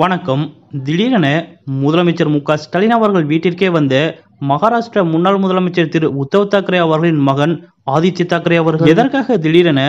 வணக்கம் திடீரென முதலமைச்சர் மு ஸ்டாலின் அவர்கள் வீட்டிற்கே வந்த மகாராஷ்டிரா முன்னாள் முதலமைச்சர் திரு உத்தவ் தாக்கரே அவர்களின் மகன் ஆதித்ய தாக்கரே அவர்கள் எதற்காக திடீரென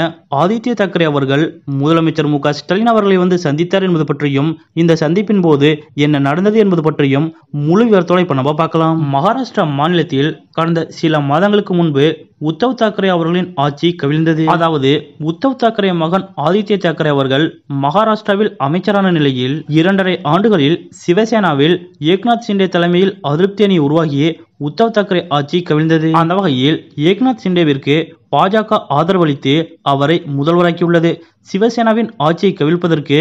ஆதித்ய தாக்கரே அவர்கள் முதலமைச்சர் மு ஸ்டாலின் அவர்களை வந்து சந்தித்தார் என்பது பற்றியும் இந்த சந்திப்பின் போது என்ன நடந்தது என்பது பற்றியும் முழு விவரத்தோட இப்ப நம்ம பார்க்கலாம் மகாராஷ்டிரா மாநிலத்தில் கடந்த சில மாதங்களுக்கு முன்பு உத்தவ் தாக்கரே அவர்களின் ஆட்சி கவிழ்ந்தது அதாவது உத்தவ் தாக்கரே மகன் ஆதித்ய தாக்கரே அவர்கள் மகாராஷ்டிராவில் அமைச்சரான நிலையில் இரண்டரை ஆண்டுகளில் சிவசேனாவில் ஏக்நாத் சிண்டே தலைமையில் அதிருப்தி அணி உருவாகி உத்தவ் தாக்கரே ஆட்சி கவிழ்ந்தது அந்த வகையில் ஏக்நாத் சிண்டேவிற்கு பாஜக ஆதரவளித்து அவரை முதல்வராக்கியுள்ளது சிவசேனாவின் ஆட்சியை கவிழ்ப்பதற்கு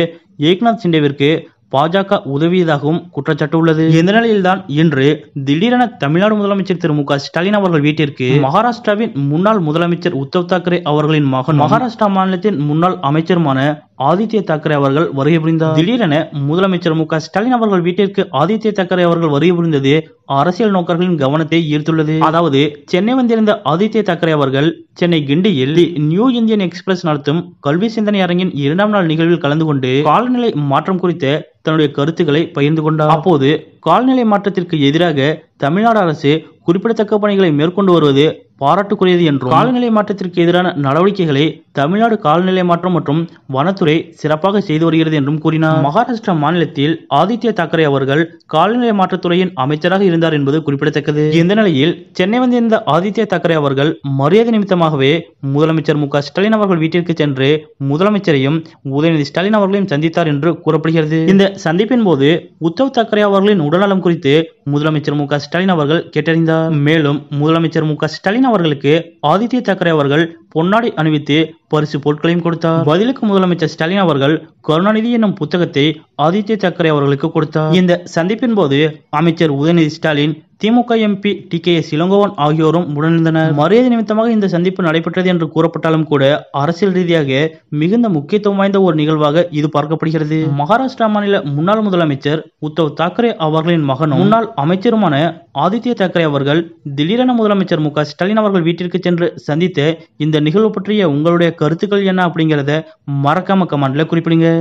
ஏக்நாத் சிண்டேவிற்கு பாஜக உதவியதாகவும் குற்றச்சாட்டு உள்ளது இந்த நிலையில்தான் இன்று திடீரென தமிழ்நாடு முதலமைச்சர் திரு மு ஸ்டாலின் அவர்கள் வீட்டிற்கு மகாராஷ்டிராவின் முன்னாள் முதலமைச்சர் உத்தவ் தாக்கரே அவர்களின் மகன் மகாராஷ்டிரா மாநிலத்தின் முன்னாள் அமைச்சருமான ஆதித்ய தாக்கரே அவர்கள் வருகை புரிந்தார் திடீரென முதலமைச்சர் மு ஸ்டாலின் அவர்கள் வீட்டிற்கு ஆதித்ய தாக்கரே அவர்கள் வருகை புரிந்தது அரசியல் நோக்கர்களின் கவனத்தை ஈர்த்துள்ளது அதாவது சென்னை வந்திருந்த ஆதித்ய தாக்கரே அவர்கள் சென்னை கிண்டியில் நியூ இந்தியன் எக்ஸ்பிரஸ் நடத்தும் கல்வி சிந்தனை அரங்கின் இரண்டாம் நாள் நிகழ்வில் கலந்து கொண்டு காலநிலை மாற்றம் குறித்த தன்னுடைய கருத்துக்களை பகிர்ந்து கொண்டார் அப்போது கால்நிலை மாற்றத்திற்கு எதிராக தமிழ்நாடு அரசு குறிப்பிடத்தக்க பணிகளை மேற்கொண்டு வருவது பாராட்டுக்குரியது என்றும் காலநிலை மாற்றத்திற்கு எதிரான நடவடிக்கைகளை தமிழ்நாடு காலநிலை மாற்றம் மற்றும் வனத்துறை சிறப்பாக செய்து வருகிறது என்றும் கூறினார் மகாராஷ்டிரா மாநிலத்தில் ஆதித்ய தாக்கரே அவர்கள் காலநிலை மாற்றத்துறையின் அமைச்சராக இருந்தார் என்பது குறிப்பிடத்தக்கது இந்த நிலையில் சென்னை வந்திருந்த ஆதித்ய தாக்கரே அவர்கள் மரியாதை நிமித்தமாகவே முதலமைச்சர் மு ஸ்டாலின் அவர்கள் வீட்டிற்கு சென்று முதலமைச்சரையும் உதயநிதி ஸ்டாலின் அவர்களையும் சந்தித்தார் என்று கூறப்படுகிறது இந்த சந்திப்பின் போது உத்தவ் தாக்கரே அவர்களின் உடல்நலம் குறித்து முதலமைச்சர் மு ஸ்டாலின் அவர்கள் கேட்டறிந்தார் மேலும் முதலமைச்சர் மு ஸ்டாலின் அவர்களுக்கு ஆதித்ய தக்கரே அவர்கள் பொன்னாடை அணிவித்து பரிசு பொருட்களையும் கொடுத்தார் பதிலுக்கு முதலமைச்சர் ஸ்டாலின் அவர்கள் கருணாநிதி என்னும் புத்தகத்தை ஆதித்ய சக்கரை அவர்களுக்கு கொடுத்தார் இந்த சந்திப்பின் போது அமைச்சர் Udhayanidhi Stalin DMK MP T K Elangovan ஆகியோரும் உடனிருந்தனர் மரியாதை நிமித்தமாக இந்த சந்திப்பு நடைபெற்றது என்று கூறப்பட்டாலும் கூட அரசியல் ரீதியாக மிகுந்த முக்கியத்துவம் வாய்ந்த ஒரு நிகழ்வாக இது பார்க்கப்படுகிறது மகாராஷ்டிரா மாநில முன்னாள் முதலமைச்சர் உத்தவ் தாக்கரே அவர்களின் மகனும் முன்னாள் அமைச்சருமான ஆதித்ய தாக்கரே அவர்கள் திடீரென முதலமைச்சர் மு ஸ்டாலின் அவர்கள் வீட்டிற்கு சென்று சந்தித்த இந்த நிகழ்வு பற்றிய உங்களுடைய கருத்துக்கள் என்ன அப்படிங்கிறத மறக்காம கமெண்ட்ல குறிப்பிடுங்க